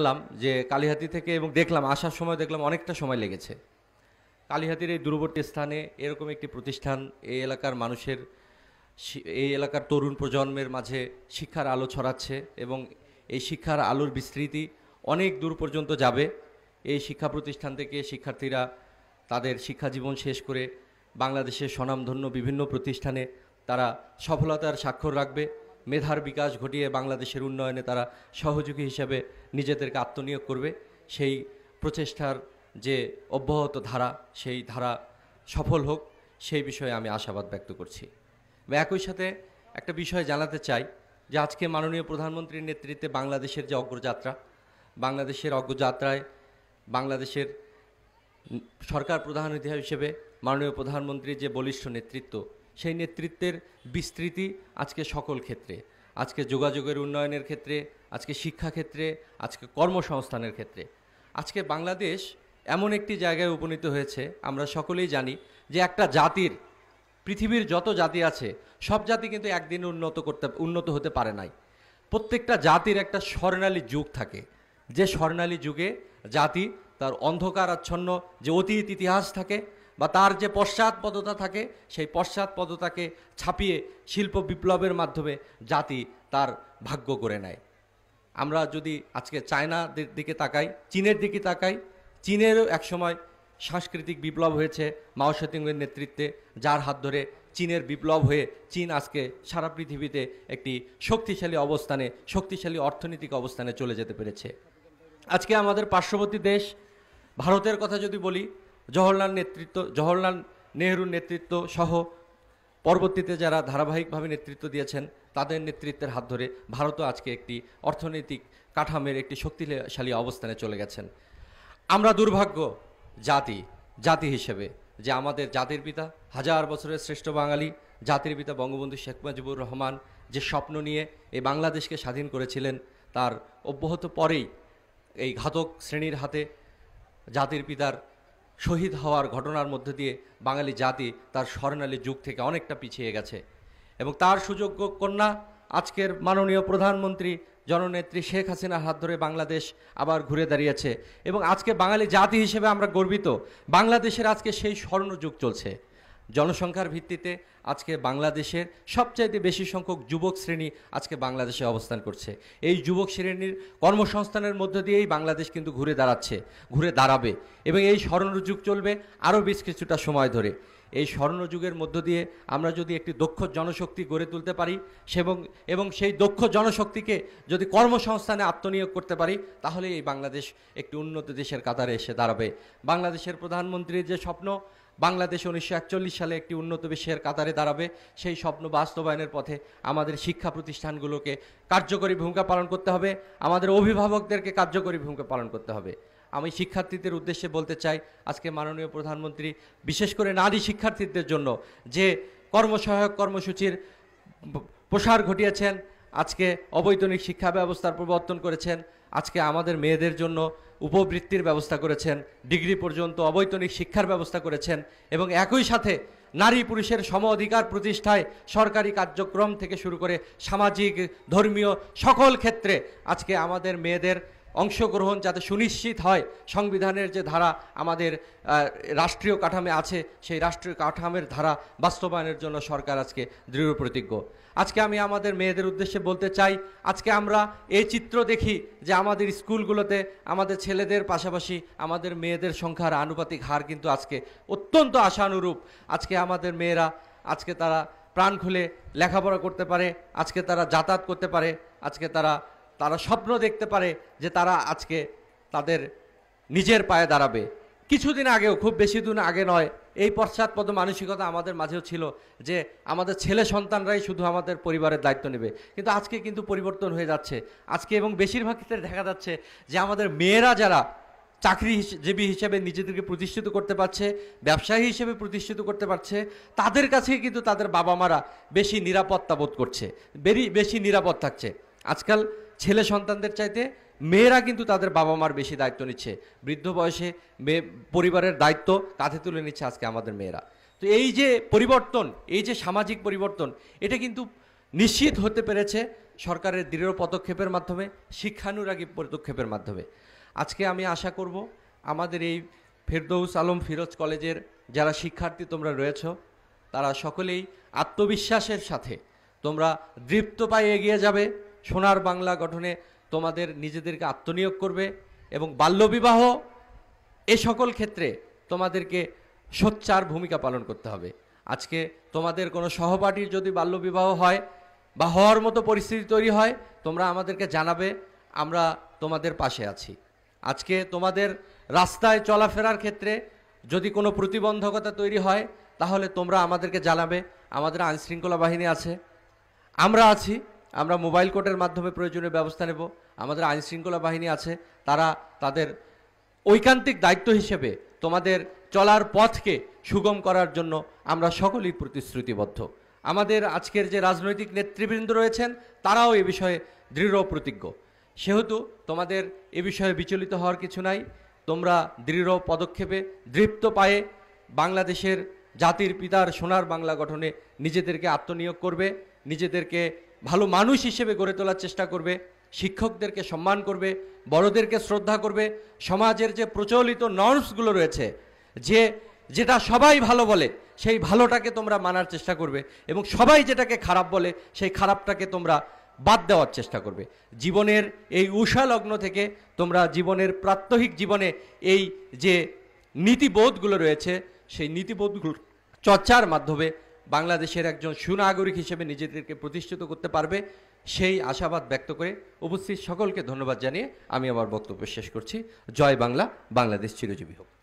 জানলাম যে কালীহাতি থেকে এবং দেখলাম আসার সময় দেখলাম অনেকটা সময় লেগেছে কালীহাতির এই দূরবর্তী স্থানে এরকম একটি প্রতিষ্ঠান এই এলাকার মানুষের এই এলাকার তরুণ প্রজন্মের মাঝে শিক্ষার আলো ছড়াচ্ছে এবং এই শিক্ষার আলোর বিস্তৃতি অনেক দূর পর্যন্ত যাবে এই শিক্ষা প্রতিষ্ঠান থেকে শিক্ষার্থীরা তাদের শিক্ষা জীবন শেষ করে বাংলাদেশের স্বনামধন্য বিভিন্ন প্রতিষ্ঠানে তারা সফলতার স্বাক্ষর রাখবে মেধার বিকাশ ঘটিয়ে বাংলাদেশের উন্নয়নে তারা সহযোগী হিসেবে নিজেদেরকে আত্মনিয়োগ করবে সেই প্রচেষ্টার যে অব্যাহত ধারা সেই ধারা সফল হোক সেই বিষয়ে আমি আশাবাদ ব্যক্ত করছি একই সাথে একটা বিষয় জানাতে চাই যে আজকে মাননীয় প্রধানমন্ত্রীর নেতৃত্বে বাংলাদেশের যে অগ্রযাত্রা বাংলাদেশের অগ্রযাত্রায় বাংলাদেশের সরকার প্রধান হিসেবে মাননীয় প্রধানমন্ত্রীর যে বলিষ্ঠ নেতৃত্ব সেই নেতৃত্বের বিস্তৃতি আজকে সকল ক্ষেত্রে আজকে যোগাযোগের উন্নয়নের ক্ষেত্রে আজকে শিক্ষাক্ষেত্রে আজকে কর্মসংস্থানের ক্ষেত্রে আজকে বাংলাদেশ এমন একটি জায়গায় উপনীত হয়েছে আমরা সকলেই জানি যে একটা জাতির পৃথিবীর যত জাতি আছে সব জাতি কিন্তু একদিন উন্নত করতে উন্নত হতে পারে নাই প্রত্যেকটা জাতির একটা স্বর্ণালী যুগ থাকে যে স্বর্ণালী যুগে জাতি তার অন্ধকার আচ্ছন্ন যে অতীত ইতিহাস থাকে বা তার যে পশ্চাৎপদতা থাকে সেই পশ্চাৎপদতাকে ছাপিয়ে শিল্প বিপ্লবের মাধ্যমে জাতি তার ভাগ্য করে নেয় আমরা যদি আজকে চায়নাদের দিকে তাকাই চীনের দিকে তাকাই চীনেরও একসময় সাংস্কৃতিক বিপ্লব হয়েছে মাও সেতুঙ্গের নেতৃত্বে যার হাত ধরে চীনের বিপ্লব হয়ে চীন আজকে সারা পৃথিবীতে একটি শক্তিশালী অবস্থানে শক্তিশালী অর্থনৈতিক অবস্থানে চলে যেতে পেরেছে আজকে আমাদের পার্শ্ববর্তী দেশ ভারতের কথা যদি বলি জওহরলাল নেতৃত্ব জওহরলাল নেহরুর নেতৃত্ব সহ পরবর্তীতে যারা ধারাবাহিকভাবে নেতৃত্ব দিয়েছেন তাদের নেতৃত্বের হাত ধরে ভারতও আজকে একটি অর্থনৈতিক কাঠামের একটি শক্তিশালী অবস্থানে চলে গেছেন আমরা দুর্ভাগ্য জাতি জাতি হিসেবে যে আমাদের জাতির পিতা হাজার বছরের শ্রেষ্ঠ বাঙালি জাতির পিতা বঙ্গবন্ধু শেখ মুজিবুর রহমান যে স্বপ্ন নিয়ে এই বাংলাদেশকে স্বাধীন করেছিলেন তার অব্যাহত পরেই এই ঘাতক শ্রেণীর হাতে জাতির পিতার শহীদ হওয়ার ঘটনার মধ্যে দিয়ে বাঙালি জাতি তার স্বর্ণালী যুগ থেকে অনেকটা পিছিয়ে গেছে এবং তার সুযোগ্য কন্যা আজকের মাননীয় প্রধানমন্ত্রী জননেত্রী শেখ হাসিনার হাত ধরে বাংলাদেশ আবার ঘুরে দাঁড়িয়েছে এবং আজকে বাঙালি জাতি হিসেবে আমরা গর্বিত বাংলাদেশের আজকে সেই স্বর্ণযুগ চলছে জনসংখ্যার ভিত্তিতে আজকে বাংলাদেশের সবচাইতে বেশি সংখ্যক যুবক শ্রেণী আজকে বাংলাদেশে অবস্থান করছে এই যুবক শ্রেণীর কর্মসংস্থানের মধ্য দিয়েই বাংলাদেশ কিন্তু ঘুরে দাঁড়াচ্ছে ঘুরে দাঁড়াবে এবং এই স্মরণযুগ চলবে আরও বেশ কিছুটা সময় ধরে এই স্বর্ণযুগের মধ্য দিয়ে আমরা যদি একটি দক্ষ জনশক্তি গড়ে তুলতে পারি সেবং এবং সেই দক্ষ জনশক্তিকে যদি কর্মসংস্থানে আত্মনিয়োগ করতে পারি তাহলে এই বাংলাদেশ একটি উন্নত দেশের কাতারে এসে দাঁড়াবে বাংলাদেশের প্রধানমন্ত্রীর যে স্বপ্ন বাংলাদেশ উনিশশো সালে একটি উন্নত বিশ্বের কাতারে দাঁড়াবে সেই স্বপ্ন বাস্তবায়নের পথে আমাদের শিক্ষা প্রতিষ্ঠানগুলোকে কার্যকরী ভূমিকা পালন করতে হবে আমাদের অভিভাবকদেরকে কার্যকরী ভূমিকা পালন করতে হবে আমি শিক্ষার্থীদের উদ্দেশ্যে বলতে চাই আজকে মাননীয় প্রধানমন্ত্রী বিশেষ করে নারী শিক্ষার্থীদের জন্য যে কর্মসহায়ক কর্মসূচির প্রসার ঘটিয়েছেন আজকে অবৈতনিক শিক্ষা ব্যবস্থার প্রবর্তন করেছেন আজকে আমাদের মেয়েদের জন্য উপবৃত্তির ব্যবস্থা করেছেন ডিগ্রি পর্যন্ত অবৈতনিক শিক্ষার ব্যবস্থা করেছেন এবং একই সাথে নারী পুরুষের সম অধিকার প্রতিষ্ঠায় সরকারি কার্যক্রম থেকে শুরু করে সামাজিক ধর্মীয় সকল ক্ষেত্রে আজকে আমাদের মেয়েদের অংশগ্রহণ যাতে সুনিশ্চিত হয় সংবিধানের যে ধারা আমাদের রাষ্ট্রীয় কাঠামে আছে সেই রাষ্ট্রীয় কাঠামের ধারা বাস্তবায়নের জন্য সরকার আজকে দৃঢ় প্রতিজ্ঞ আজকে আমি আমাদের মেয়েদের উদ্দেশ্যে বলতে চাই আজকে আমরা এই চিত্র দেখি যে আমাদের স্কুলগুলোতে আমাদের ছেলেদের পাশাপাশি আমাদের মেয়েদের সংখ্যার আনুপাতিক হার কিন্তু আজকে অত্যন্ত আশানুরূপ আজকে আমাদের মেয়েরা আজকে তারা প্রাণ খুলে লেখাপড়া করতে পারে আজকে তারা যাতায়াত করতে পারে আজকে তারা তারা স্বপ্ন দেখতে পারে যে তারা আজকে তাদের নিজের পায়ে দাঁড়াবে কিছুদিন আগেও খুব বেশি দিন আগে নয় এই পশ্চাৎপদ মানসিকতা আমাদের মাঝেও ছিল যে আমাদের ছেলে সন্তানরাই শুধু আমাদের পরিবারের দায়িত্ব নেবে কিন্তু আজকে কিন্তু পরিবর্তন হয়ে যাচ্ছে আজকে এবং বেশিরভাগ ক্ষেত্রে দেখা যাচ্ছে যে আমাদের মেয়েরা যারা চাকরি হিসেবে নিজেদেরকে প্রতিষ্ঠিত করতে পারছে ব্যবসায়ী হিসেবে প্রতিষ্ঠিত করতে পারছে তাদের কাছেই কিন্তু তাদের বাবা মারা বেশি নিরাপত্তা বোধ করছে বেরি বেশি নিরাপদ থাকছে আজকাল ছেলে সন্তানদের চাইতে মেয়েরা কিন্তু তাদের বাবা মার বেশি দায়িত্ব নিচ্ছে বৃদ্ধ বয়সে মেয়ে পরিবারের দায়িত্ব কাঁধে তুলে নিচ্ছে আজকে আমাদের মেয়েরা তো এই যে পরিবর্তন এই যে সামাজিক পরিবর্তন এটা কিন্তু নিশ্চিত হতে পেরেছে সরকারের দৃঢ় পদক্ষেপের মাধ্যমে শিক্ষানুরাগী পদক্ষেপের মাধ্যমে আজকে আমি আশা করব আমাদের এই ফেরদৌস আলম ফিরোজ কলেজের যারা শিক্ষার্থী তোমরা রয়েছ তারা সকলেই আত্মবিশ্বাসের সাথে তোমরা দৃপ্ত পায়ে এগিয়ে যাবে সোনার বাংলা গঠনে তোমাদের নিজেদেরকে আত্মনিয়োগ করবে এবং বাল্যবিবাহ এ সকল ক্ষেত্রে তোমাদেরকে সোচ্চার ভূমিকা পালন করতে হবে আজকে তোমাদের কোনো সহপাঠীর যদি বাল্যবিবাহ হয় বা হওয়ার মতো পরিস্থিতি তৈরি হয় তোমরা আমাদেরকে জানাবে আমরা তোমাদের পাশে আছি আজকে তোমাদের রাস্তায় চলাফেরার ক্ষেত্রে যদি কোনো প্রতিবন্ধকতা তৈরি হয় তাহলে তোমরা আমাদেরকে জানাবে আমাদের আইনশৃঙ্খলা বাহিনী আছে আমরা আছি আমরা মোবাইল কোর্টের মাধ্যমে প্রয়োজনীয় ব্যবস্থা নেব আমাদের আইনশৃঙ্খলা বাহিনী আছে তারা তাদের ঐকান্তিক দায়িত্ব হিসেবে তোমাদের চলার পথকে সুগম করার জন্য আমরা সকলেই প্রতিশ্রুতিবদ্ধ আমাদের আজকের যে রাজনৈতিক নেতৃবৃন্দ রয়েছেন তারাও এ বিষয়ে দৃঢ় প্রতিজ্ঞ সেহেতু তোমাদের এ বিষয়ে বিচলিত হওয়ার কিছু নাই তোমরা দৃঢ় পদক্ষেপে দৃপ্ত পায়ে বাংলাদেশের জাতির পিতার সোনার বাংলা গঠনে নিজেদেরকে আত্মনিয়োগ করবে নিজেদেরকে ভালো মানুষ হিসেবে গড়ে তোলার চেষ্টা করবে শিক্ষকদেরকে সম্মান করবে বড়দেরকে শ্রদ্ধা করবে সমাজের যে প্রচলিত নর্মসগুলো রয়েছে যে যেটা সবাই ভালো বলে সেই ভালোটাকে তোমরা মানার চেষ্টা করবে এবং সবাই যেটাকে খারাপ বলে সেই খারাপটাকে তোমরা বাদ দেওয়ার চেষ্টা করবে জীবনের এই উষা লগ্ন থেকে তোমরা জীবনের প্রাত্যহিক জীবনে এই যে নীতিবোধগুলো রয়েছে সেই নীতিবোধগুলো চর্চার মাধ্যমে বাংলাদেশের একজন সুনাগরিক হিসেবে নিজেদেরকে প্রতিষ্ঠিত করতে পারবে সেই আশাবাদ ব্যক্ত করে উপস্থিত সকলকে ধন্যবাদ জানিয়ে আমি আমার বক্তব্য শেষ করছি জয় বাংলা বাংলাদেশ চিরজীবী হোক